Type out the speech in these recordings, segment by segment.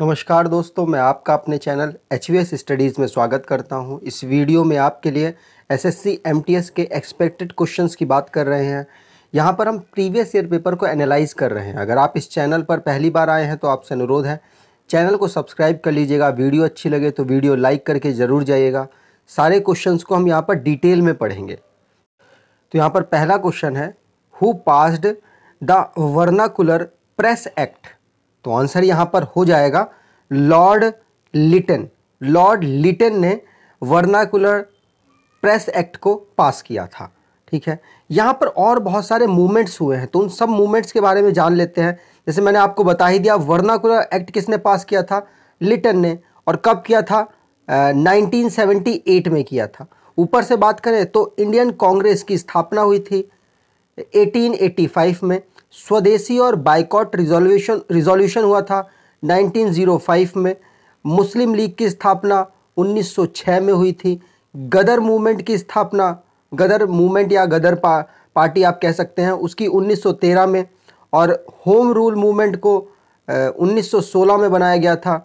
नमस्कार दोस्तों मैं आपका अपने चैनल एच स्टडीज़ में स्वागत करता हूं। इस वीडियो में आपके लिए एसएससी एमटीएस के एक्सपेक्टेड क्वेश्चंस की बात कर रहे हैं यहां पर हम प्रीवियस ईयर पेपर को एनालाइज कर रहे हैं अगर आप इस चैनल पर पहली बार आए हैं तो आपसे अनुरोध है चैनल को सब्सक्राइब कर लीजिएगा वीडियो अच्छी लगे तो वीडियो लाइक करके ज़रूर जाइएगा सारे क्वेश्चन को हम यहाँ पर डिटेल में पढ़ेंगे तो यहाँ पर पहला क्वेश्चन है who passed the vernacular press act तो आंसर यहां पर हो जाएगा लॉर्ड लिटन लॉर्ड लिटन ने वर्नाकुलर प्रेस एक्ट को पास किया था ठीक है यहां पर और बहुत सारे मूवमेंट्स हुए हैं तो उन सब मूवमेंट्स के बारे में जान लेते हैं जैसे मैंने आपको बता ही दिया वर्नाकुलर एक्ट किसने पास किया था लिटन ने और कब किया था uh, 1978 में किया था ऊपर से बात करें तो इंडियन कांग्रेस की स्थापना हुई थी 1885 में स्वदेशी और बाइकॉट रिजोल्यूशन रिजोल्यूशन हुआ था 1905 में मुस्लिम लीग की स्थापना 1906 में हुई थी गदर मूवमेंट की स्थापना गदर मूवमेंट या गदर पा, पार्टी आप कह सकते हैं उसकी 1913 में और होम रूल मूवमेंट को आ, 1916 में बनाया गया था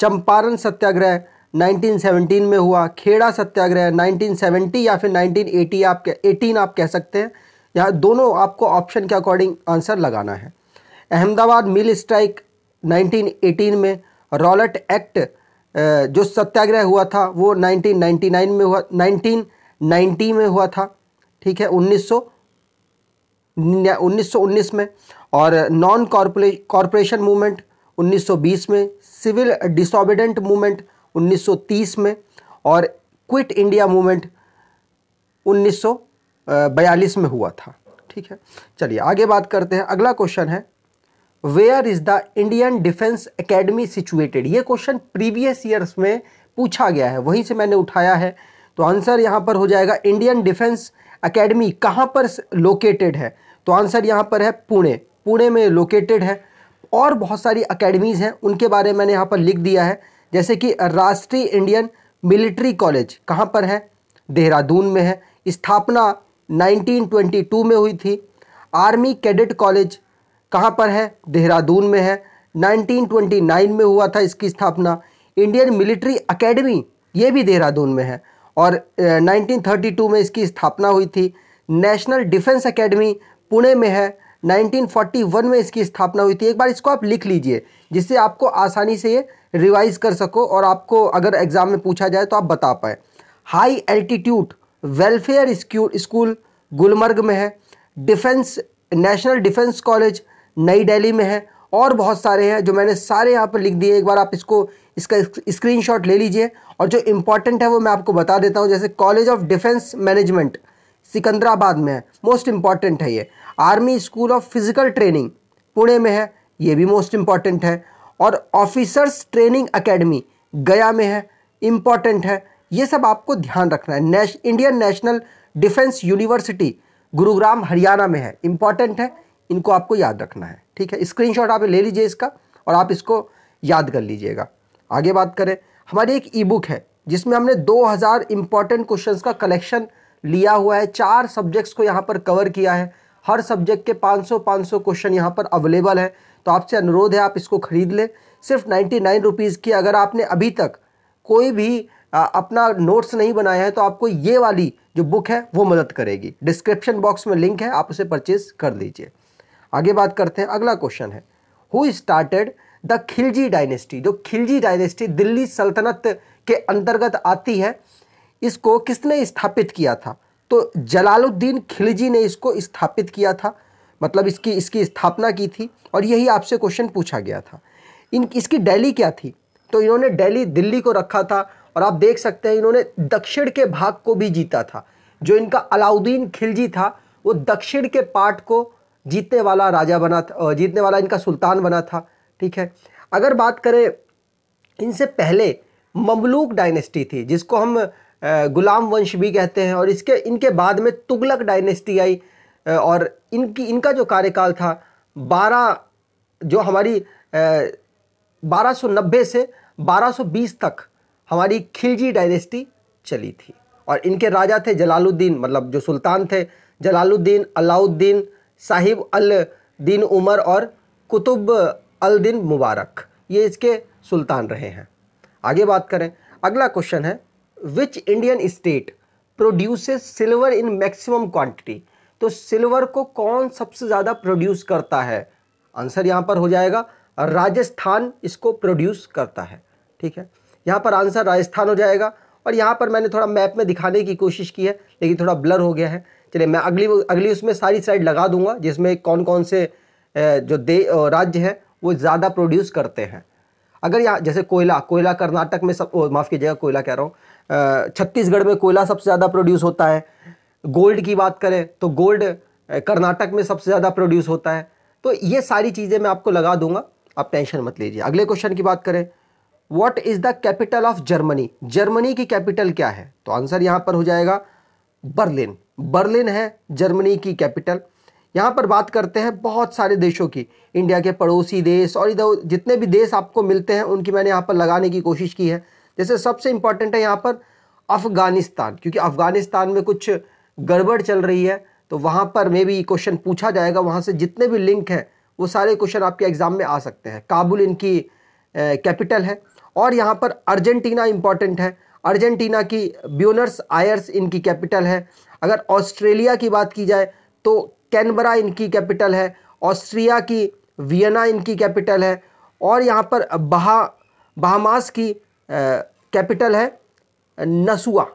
चंपारण सत्याग्रह 1917 में हुआ खेड़ा सत्याग्रह 1970 या फिर 1980 आप कह एटीन आप कह सकते हैं यहाँ दोनों आपको ऑप्शन के अकॉर्डिंग आंसर लगाना है अहमदाबाद मिल स्ट्राइक 1918 में रॉलट एक्ट जो सत्याग्रह हुआ था वो 1999 में हुआ 1990 में हुआ था ठीक है 1900 1919 में और नॉन कॉरपोरे कॉरपोरेशन मूवमेंट 1920 में सिविल डिसोबिडेंट मूवमेंट 1930 में और क्विट इंडिया मूवमेंट बयालीस में हुआ था ठीक है चलिए आगे बात करते हैं अगला क्वेश्चन है where is the Indian defence academy situated ये क्वेश्चन प्रीवियस ईयर्स में पूछा गया है वहीं से मैंने उठाया है तो आंसर यहाँ पर हो जाएगा इंडियन डिफेंस एकेडमी कहाँ पर लोकेटेड है तो आंसर यहाँ पर है पुणे पुणे में लोकेटेड है और बहुत सारी अकेडमीज़ हैं उनके बारे में मैंने यहाँ पर लिख दिया है जैसे कि राष्ट्रीय इंडियन मिलिट्री कॉलेज कहाँ पर है देहरादून में है स्थापना 1922 में हुई थी आर्मी कैडेट कॉलेज कहाँ पर है देहरादून में है 1929 में हुआ था इसकी स्थापना इंडियन मिलिट्री एकेडमी ये भी देहरादून में है और 1932 में इसकी स्थापना हुई थी नेशनल डिफेंस एकेडमी पुणे में है 1941 में इसकी स्थापना हुई थी एक बार इसको आप लिख लीजिए जिससे आपको आसानी से ये रिवाइज कर सको और आपको अगर एग्ज़ाम में पूछा जाए तो आप बता पाए high altitude welfare school Gulmarg में है डिफेंस नेशनल डिफेंस कॉलेज नई दिल्ली में है और बहुत सारे हैं जो मैंने सारे यहाँ पर लिख दिए एक बार आप इसको इसका स्क्रीनशॉट ले लीजिए और जो इम्पॉर्टेंट है वो मैं आपको बता देता हूँ जैसे college of defence management Secunderabad में है मोस्ट इम्पॉर्टेंट है ये army school of physical training Pune में है ये भी मोस्ट इम्पॉर्टेंट है और ऑफिसर्स ट्रेनिंग अकेडमी गया में है इम्पॉर्टेंट है ये सब आपको ध्यान रखना है नेश, Indian national defence university Gurugram Haryana में है इंपॉर्टेंट है इनको आपको याद रखना है ठीक है स्क्रीनशॉट आप ले लीजिए इसका और आप इसको याद कर लीजिएगा आगे बात करें हमारी एक ई बुक है जिसमें हमने 2000 हज़ार इम्पॉर्टेंट क्वेश्चन का कलेक्शन लिया हुआ है चार सब्जेक्ट्स को यहाँ पर कवर किया है हर सब्जेक्ट के 500 500 क्वेश्चन यहाँ पर अवेलेबल है तो आपसे अनुरोध है आप इसको ख़रीद लें सिर्फ नाइन्टी नाइन रुपीज़ की अगर आपने अभी तक कोई भी अपना नोट्स नहीं बनाया है तो आपको ये वाली जो बुक है वो मदद करेगी डिस्क्रिप्शन बॉक्स में लिंक है आप उसे परचेज कर लीजिए आगे बात करते हैं अगला क्वेश्चन है who started the Khilji dynasty जो खिलजी डायनेस्टी दिल्ली सल्तनत के अंतर्गत आती है इसको किसने स्थापित किया था तो जलालुद्दीन खिलजी ने इसको स्थापित किया था मतलब इसकी इसकी स्थापना की थी और यही आपसे क्वेश्चन पूछा गया था इन इसकी डेली क्या थी तो इन्होंने डेली दिल्ली को रखा था और आप देख सकते हैं इन्होंने दक्षिण के भाग को भी जीता था जो इनका अलाउद्दीन खिलजी था वो दक्षिण के पार्ट को जीतने वाला राजा बना था जीतने वाला इनका सुल्तान बना था ठीक है अगर बात करें इनसे पहले ममलूक डायनेस्टी थी जिसको हम गुलाम वंश भी कहते हैं और इसके इनके बाद में तुगलक डायनेस्टी आई और इनकी इनका जो कार्यकाल था बारह जो हमारी बारह सौ नब्बे से बारह सौ बीस तक हमारी खिलजी डायनेस्टी चली थी और इनके राजा थे जलालुद्दीन मतलब जो सुल्तान थे जलालुद्दीन अलाउद्दीन साहिब अल दीन उमर और कुतुब अल दिन मुबारक ये इसके सुल्तान रहे हैं आगे बात करें अगला क्वेश्चन है which Indian state produces silver in maximum quantity तो सिल्वर को कौन सबसे ज़्यादा प्रोड्यूस करता है आंसर यहाँ पर हो जाएगा राजस्थान इसको प्रोड्यूस करता है ठीक है यहाँ पर आंसर राजस्थान हो जाएगा और यहाँ पर मैंने थोड़ा मैप में दिखाने की कोशिश की है लेकिन थोड़ा ब्लर हो गया है चलिए मैं अगली अगली उसमें सारी साइड लगा दूंगा जिसमें कौन कौन से जो दे राज्य हैं वो ज़्यादा प्रोड्यूस करते हैं अगर यहाँ जैसे कोयला कोयला कर्नाटक में सब माफ़ कीजिएगा कोयला कह रहा हूँ छत्तीसगढ़ में कोयला सबसे ज़्यादा प्रोड्यूस होता है गोल्ड की बात करें तो गोल्ड कर्नाटक में सबसे ज़्यादा प्रोड्यूस होता है तो ये सारी चीज़ें मैं आपको लगा दूंगा आप टेंशन मत लीजिए अगले क्वेश्चन की बात करें what is the capital of Germany Germany की कैपिटल क्या है तो आंसर यहां पर हो जाएगा बर्लिन बर्लिन है जर्मनी की कैपिटल यहाँ पर बात करते हैं बहुत सारे देशों की इंडिया के पड़ोसी देश और इधर जितने भी देश आपको मिलते हैं उनकी मैंने यहाँ पर लगाने की कोशिश की है जैसे सबसे इंपॉर्टेंट है यहाँ पर अफ़गानिस्तान क्योंकि अफ़गानिस्तान में कुछ गड़बड़ चल रही है तो वहाँ पर मे भी क्वेश्चन पूछा जाएगा वहाँ से जितने भी लिंक हैं वो सारे क्वेश्चन आपके एग्ज़ाम में आ सकते हैं काबुल इनकी कैपिटल है और यहाँ पर अर्जेंटीना इम्पॉर्टेंट है अर्जेंटीना की ब्यूनर्स आयर्स इनकी कैपिटल है अगर ऑस्ट्रेलिया की बात की जाए तो कैनबरा इनकी कैपिटल है ऑस्ट्रिया की वियना इनकी कैपिटल है और यहाँ पर बहा बहामास की कैपिटल है नसुआ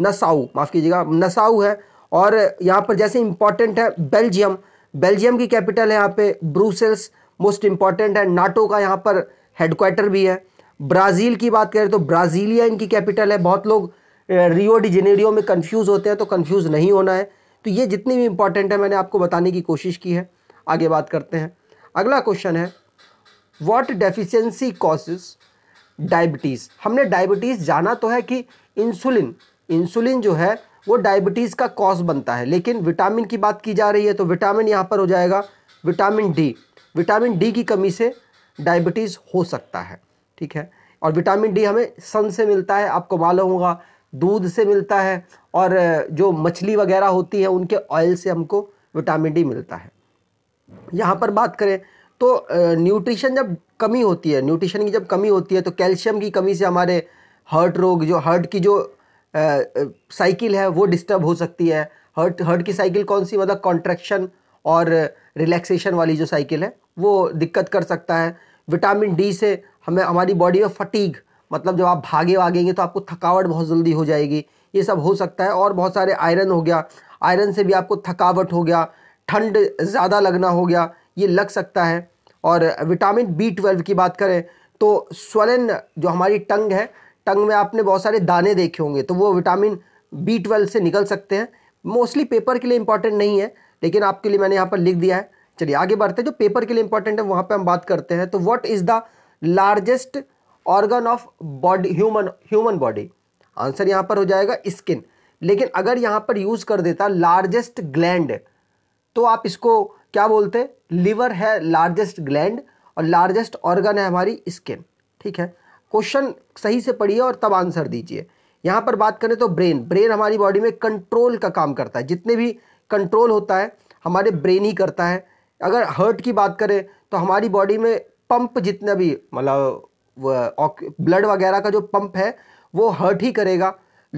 नसाऊ माफ़ कीजिएगा नसाऊ है और यहाँ पर जैसे इम्पॉर्टेंट है बेल्जियम बेल्जियम की कैपिटल है यहाँ पे ब्रूसेल्स मोस्ट इम्पॉर्टेंट है नाटो का यहाँ पर हेडक्वार्टर भी है ब्राज़ील की बात करें तो ब्राज़ीलिया इनकी कैपिटल है बहुत लोग रियो डी जेनेरियो में कंफ्यूज होते हैं तो कंफ्यूज नहीं होना है तो ये जितनी भी इंपॉर्टेंट है मैंने आपको बताने की कोशिश की है आगे बात करते हैं अगला क्वेश्चन है वॉट डेफिशिएंसी कॉसेस डायबिटीज़ हमने डायबिटीज़ जाना तो है कि इंसुलिन इंसुलिन जो है वो डायबिटीज़ का कॉज बनता है लेकिन विटामिन की बात की जा रही है तो विटामिन यहाँ पर हो जाएगा विटामिन डी विटामिन डी की कमी से डायबिटीज़ हो सकता है ठीक है और विटामिन डी हमें सन से मिलता है आपको मालूम होगा दूध से मिलता है और जो मछली वगैरह होती है उनके ऑयल से हमको विटामिन डी मिलता है यहाँ पर बात करें तो न्यूट्रिशन जब कमी होती है न्यूट्रिशन की जब कमी होती है तो कैल्शियम की कमी से हमारे हर्ट रोग जो हर्ट की जो साइकिल है वो डिस्टर्ब हो सकती है हर्ट हर्ट की साइकिल कौन सी मतलब कॉन्ट्रैक्शन और रिलैक्सेशन वाली जो साइकिल है वो दिक्कत कर सकता है विटामिन डी से हमें हमारी बॉडी में फटीग मतलब जब आप भागे वागेंगे तो आपको थकावट बहुत जल्दी हो जाएगी ये सब हो सकता है और बहुत सारे आयरन हो गया आयरन से भी आपको थकावट हो गया ठंड ज़्यादा लगना हो गया ये लग सकता है और विटामिन बी ट्वेल्व की बात करें तो स्वलन जो हमारी टंग है टंग में आपने बहुत सारे दाने देखे होंगे तो वो विटामिन बी ट्वेल्व से निकल सकते हैं मोस्टली पेपर के लिए इंपॉर्टेंट नहीं है लेकिन आपके लिए मैंने यहाँ पर लिख दिया है चलिए आगे बढ़ते हैं जो पेपर के लिए इंपॉर्टेंट है वहाँ पर हम बात करते हैं तो what is the largest organ of body human human body answer यहाँ पर हो जाएगा स्किन लेकिन अगर यहाँ पर यूज़ कर देता लार्जेस्ट ग्लैंड तो आप इसको क्या बोलते हैं लिवर है लार्जेस्ट ग्लैंड और लार्जेस्ट ऑर्गन है हमारी स्किन ठीक है क्वेश्चन सही से पढ़िए और तब आंसर दीजिए यहाँ पर बात करें तो ब्रेन ब्रेन हमारी बॉडी में कंट्रोल का काम करता है जितने भी कंट्रोल होता है हमारे ब्रेन ही करता है अगर हर्ट की बात करें तो हमारी बॉडी में पंप जितने भी मतलब ब्लड वगैरह का जो पंप है वो हर्ट ही करेगा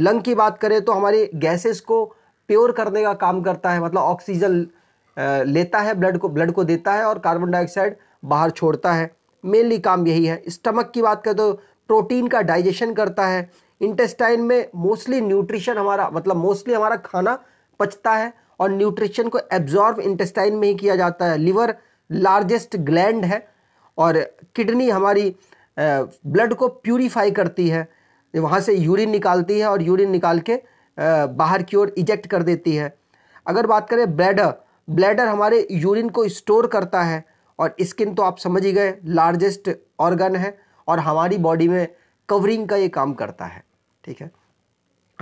लंग की बात करें तो हमारी गैसेस को प्योर करने का काम करता है मतलब ऑक्सीजन लेता है ब्लड को ब्लड को देता है और कार्बन डाइऑक्साइड बाहर छोड़ता है मेनली काम यही है स्टमक की बात करें तो प्रोटीन का डाइजेशन करता है इंटेस्टाइन में मोस्टली न्यूट्रिशन हमारा मतलब मोस्टली हमारा खाना पचता है और न्यूट्रिशन को एब्जॉर्ब इंटेस्टाइन में ही किया जाता है लिवर लार्जेस्ट ग्लैंड है और किडनी हमारी ब्लड को प्यूरीफाई करती है वहाँ से यूरिन निकालती है और यूरिन निकाल के बाहर की ओर इजेक्ट कर देती है अगर बात करें ब्लैडर ब्लैडर हमारे यूरिन को स्टोर करता है और स्किन तो आप समझ ही गए लार्जेस्ट ऑर्गन है और हमारी बॉडी में कवरिंग का ये काम करता है ठीक है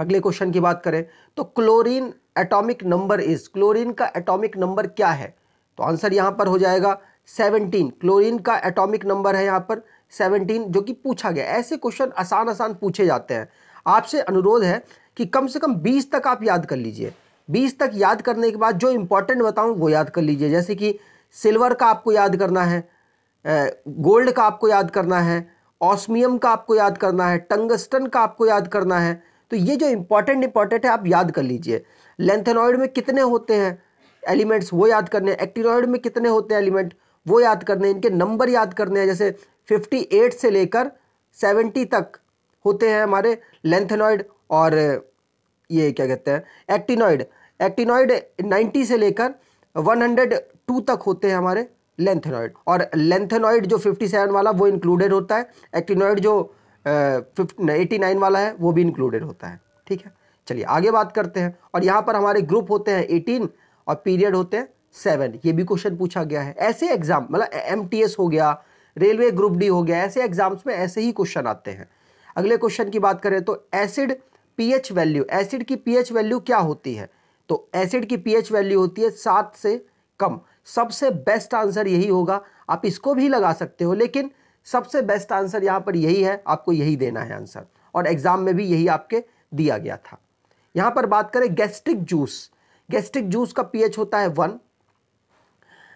अगले क्वेश्चन की बात करें तो chlorine atomic number is chlorine का एटॉमिक नंबर क्या है तो आंसर यहाँ पर हो जाएगा सेवनटीन क्लोरीन का एटॉमिक नंबर है यहाँ पर सेवनटीन जो कि पूछा गया ऐसे क्वेश्चन आसान आसान पूछे जाते हैं आपसे अनुरोध है कि कम से कम बीस तक आप याद कर लीजिए बीस तक याद करने के बाद जो इम्पोर्टेंट बताऊँ वो याद कर लीजिए जैसे कि सिल्वर का आपको याद करना है गोल्ड का आपको याद करना है ऑस्मियम का आपको याद करना है टंगस्टन का आपको याद करना है तो ये जो इंपॉर्टेंट इम्पॉर्टेंट है आप याद कर लीजिए लेंथेनॉइड में कितने होते हैं एलिमेंट्स वो याद करने एक्टिनॉइड में कितने होते हैं एलिमेंट वो याद करने हैं इनके नंबर याद करने हैं जैसे 58 से लेकर 70 तक होते हैं हमारे लेंथेनॉइड और ये क्या कहते हैं एक्टिनॉइड एक्टिनॉइड 90 से लेकर 102 तक होते हैं हमारे लेंथेनॉइड और लेंथेनॉइड जो 57 वाला वो इंक्लूडेड होता है एक्टिनॉइड जो एटी नाइन वाला है वो भी इंक्लूडेड होता है ठीक है चलिए आगे बात करते हैं और यहाँ पर हमारे ग्रुप होते हैं एटीन और पीरियड होते हैं सेवन ये भी क्वेश्चन पूछा गया है ऐसे एग्जाम मतलब एम हो गया रेलवे ग्रुप डी हो गया ऐसे एग्जाम्स में ऐसे ही क्वेश्चन आते हैं अगले क्वेश्चन की बात करें तो एसिड पीएच वैल्यू एसिड की पीएच वैल्यू क्या होती है तो एसिड की पीएच वैल्यू होती है सात से कम सबसे बेस्ट आंसर यही होगा आप इसको भी लगा सकते हो लेकिन सबसे बेस्ट आंसर यहाँ पर यही है आपको यही देना है आंसर और एग्जाम में भी यही आपके दिया गया था यहाँ पर बात करें गैस्ट्रिक जूस गैस्ट्रिक जूस का पीएच होता है वन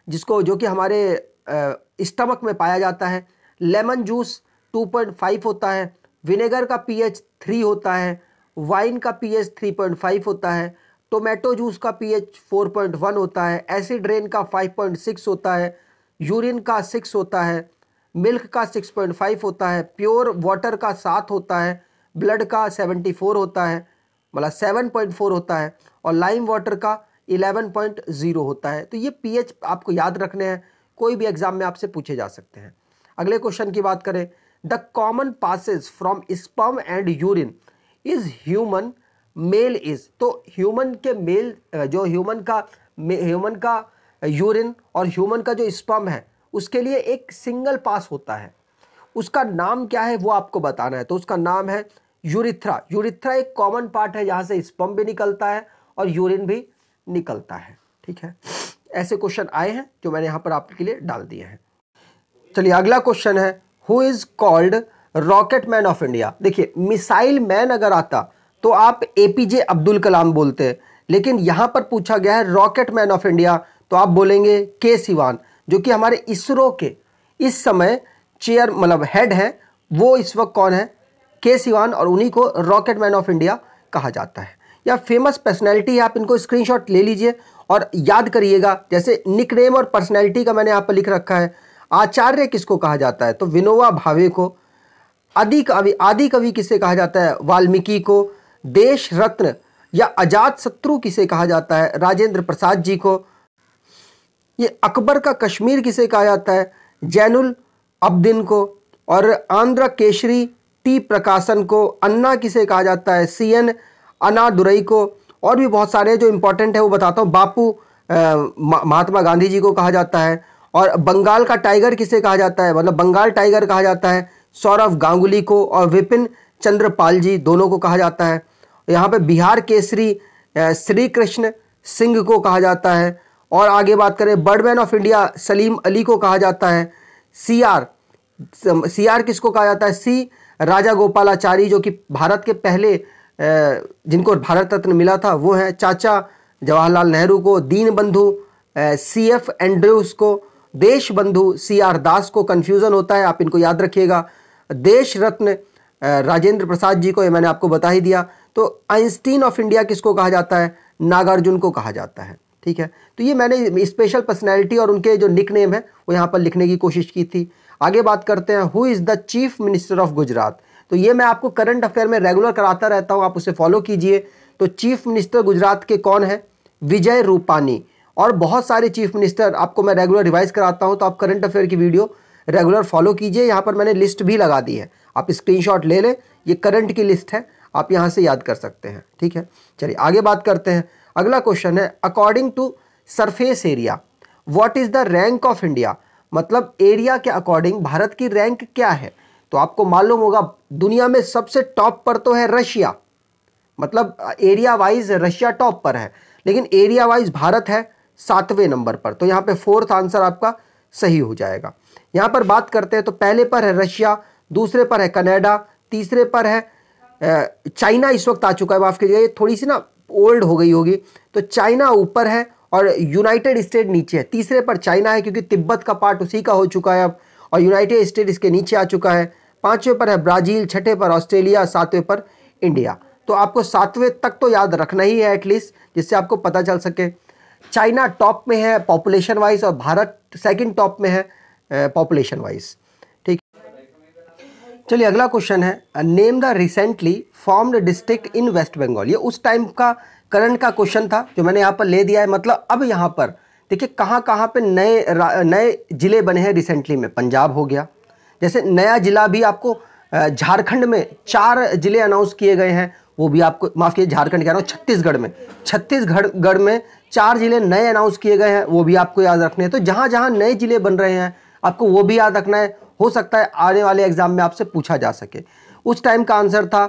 जिसको जो कि हमारे स्टमक में पाया जाता है लेमन जूस 2.5 होता है विनेगर का पीएच 3 होता है वाइन का पीएच 3.5 होता है टोमेटो जूस का पीएच 4.1 होता है एसिड रेन का 5.6 होता है यूरिन का 6 होता है मिल्क का 6.5 होता है प्योर वाटर का सात होता है ब्लड का 74 होता है मतलब 7.4 होता है और लाइम वाटर का 11.0 होता है तो ये पीएच आपको याद रखने हैं कोई भी एग्जाम में आपसे पूछे जा सकते हैं अगले क्वेश्चन की बात करें the common passage from sperm and urine is human male is तो ह्यूमन के मेल जो ह्यूमन का ह्यूमन का यूरिन और ह्यूमन का जो स्पम है उसके लिए एक सिंगल पास होता है उसका नाम क्या है वो आपको बताना है तो उसका नाम है यूरिथ्रा यूरिथ्रा एक कॉमन पार्ट है जहाँ से स्पम भी निकलता है और यूरिन भी निकलता है ठीक है ऐसे क्वेश्चन आए हैं जो मैंने यहाँ पर आपके लिए डाल दिए हैं चलिए अगला क्वेश्चन है who is called rocket man of India देखिए मिसाइल मैन अगर आता तो आप ए पी जे अब्दुल कलाम बोलते लेकिन यहां पर पूछा गया है रॉकेट मैन ऑफ इंडिया तो आप बोलेंगे के सिवान जो कि हमारे इसरो के इस समय चेयर मतलब हेड हैं वो इस वक्त कौन है के सिवान और उन्हीं को रॉकेट मैन ऑफ इंडिया कहा जाता है या फेमस पर्सनैलिटी आप इनको स्क्रीनशॉट ले लीजिए और याद करिएगा जैसे निक और पर्सनैलिटी का मैंने यहाँ पर लिख रखा है आचार्य किसको कहा जाता है तो विनोवा भावे को आदि कवि आदि कवि किसे कहा जाता है वाल्मीकि को देश रत्न या अजात शत्रु किसे कहा जाता है राजेंद्र प्रसाद जी को ये अकबर का कश्मीर किसे कहा जाता है जैनुल अब्दीन को और आंध्र केशरी टी प्रकाशन को अन्ना किसे कहा जाता है सी एन अनादुरई को और भी बहुत सारे जो इम्पोर्टेंट है वो बताता हूँ बापू महात्मा गांधी जी को कहा जाता है और बंगाल का टाइगर किसे कहा जाता है मतलब बंगाल टाइगर कहा जाता है सौरभ गांगुली को और विपिन चंद्रपाल जी दोनों को कहा जाता है यहाँ पे बिहार केसरी श्री कृष्ण सिंह को कहा जाता है और आगे बात करें birdman of India Salim Ali को कहा जाता है सी आर सी आर किसको कहा जाता है सी राजा गोपालाचारी जो कि भारत के पहले जिनको भारत रत्न मिला था वो है चाचा जवाहरलाल नेहरू को दीन बंधु सी एफ एंड्रूस को देश बंधु सी आर दास को कन्फ्यूज़न होता है आप इनको याद रखिएगा देश रत्न राजेंद्र प्रसाद जी को ये मैंने आपको बता ही दिया तो आइंस्टीन ऑफ इंडिया किसको कहा जाता है नागार्जुन को कहा जाता है ठीक है तो ये मैंने स्पेशल पर्सनैलिटी और उनके जो निक नेम है वो यहाँ पर लिखने की कोशिश की थी आगे बात करते हैं who is the chief minister of Gujarat तो ये मैं आपको करंट अफेयर में रेगुलर कराता रहता हूँ आप उसे फॉलो कीजिए तो चीफ मिनिस्टर गुजरात के कौन है विजय रूपानी और बहुत सारे चीफ मिनिस्टर आपको मैं रेगुलर रिवाइज कराता हूँ तो आप करंट अफेयर की वीडियो रेगुलर फॉलो कीजिए यहाँ पर मैंने लिस्ट भी लगा दी है आप स्क्रीनशॉट ले लें ये करंट की लिस्ट है आप यहाँ से याद कर सकते हैं ठीक है चलिए आगे बात करते हैं अगला क्वेश्चन है according to surface area what is the rank of India मतलब एरिया के अकॉर्डिंग भारत की रैंक क्या है तो आपको मालूम होगा दुनिया में सबसे टॉप पर तो है रशिया मतलब एरिया वाइज रशिया टॉप पर है लेकिन एरिया वाइज भारत है सातवें नंबर पर तो यहाँ पे फोर्थ आंसर आपका सही हो जाएगा यहाँ पर बात करते हैं तो पहले पर है रशिया दूसरे पर है कनाडा तीसरे पर है चाइना इस वक्त आ चुका है माफ़ कीजिएगा ये थोड़ी सी ना ओल्ड हो गई होगी तो चाइना ऊपर है और यूनाइटेड स्टेट नीचे है तीसरे पर चाइना है क्योंकि तिब्बत का पार्ट उसी का हो चुका है अब और यूनाइटेड स्टेट इसके नीचे आ चुका है पाँचवें पर है ब्राज़ील छठे पर ऑस्ट्रेलिया सातवें पर इंडिया तो आपको सातवें तक तो याद रखना ही है एटलीस्ट जिससे आपको पता चल सके चाइना टॉप में है पॉपुलेशन वाइज और भारत सेकंड टॉप में है पॉपुलेशन वाइज ठीक चलिए अगला क्वेश्चन है name the recently formed district in West Bengal ये उस टाइम का करंट का क्वेश्चन था जो मैंने यहाँ पर ले दिया है मतलब अब यहाँ पर देखिए कहाँ कहाँ पे नए नए ज़िले बने हैं रिसेंटली में पंजाब हो गया जैसे नया ज़िला भी आपको झारखंड में चार ज़िले अनाउंस किए गए हैं वो भी आपको माफ़ कीजिए झारखंड कह रहा हूँ छत्तीसगढ़ में छत्तीसगढ़ में चार ज़िले नए अनाउंस किए गए हैं वो भी आपको याद रखने हैं तो जहाँ जहाँ नए ज़िले बन रहे हैं आपको वो भी याद रखना है हो सकता है आने वाले एग्ज़ाम में आपसे पूछा जा सके उस टाइम का आंसर था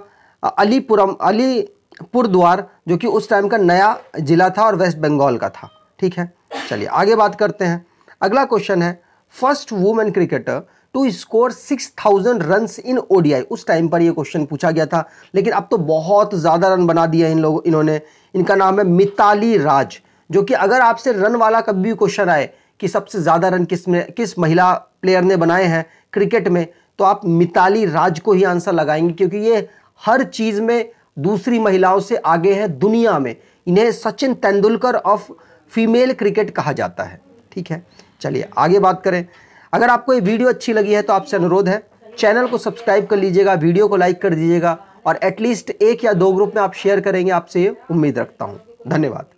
अलीपुरम अलीपुर द्वार जो कि उस टाइम का नया ज़िला था और वेस्ट बंगाल का था ठीक है चलिए आगे बात करते हैं अगला क्वेश्चन है first women cricketer to score six thousand run in ODI उस टाइम पर यह क्वेश्चन पूछा गया था लेकिन अब तो बहुत ज़्यादा रन बना दिया इन लोगों इन्होंने इनका नाम है मिताली राज जो कि अगर आपसे रन वाला कभी भी क्वेश्चन आए कि सबसे ज़्यादा रन किस में किस महिला प्लेयर ने बनाए हैं क्रिकेट में तो आप मिताली राज को ही आंसर लगाएंगे क्योंकि ये हर चीज़ में दूसरी महिलाओं से आगे है दुनिया में इन्हें Sachin Tendulkar of female cricket कहा जाता है ठीक है चलिए आगे बात करें अगर आपको ये वीडियो अच्छी लगी है तो आपसे अनुरोध है चैनल को सब्सक्राइब कर लीजिएगा वीडियो को लाइक कर दीजिएगा और एटलीस्ट एक या दो ग्रुप में आप शेयर करेंगे आपसे ये उम्मीद रखता हूँ धन्यवाद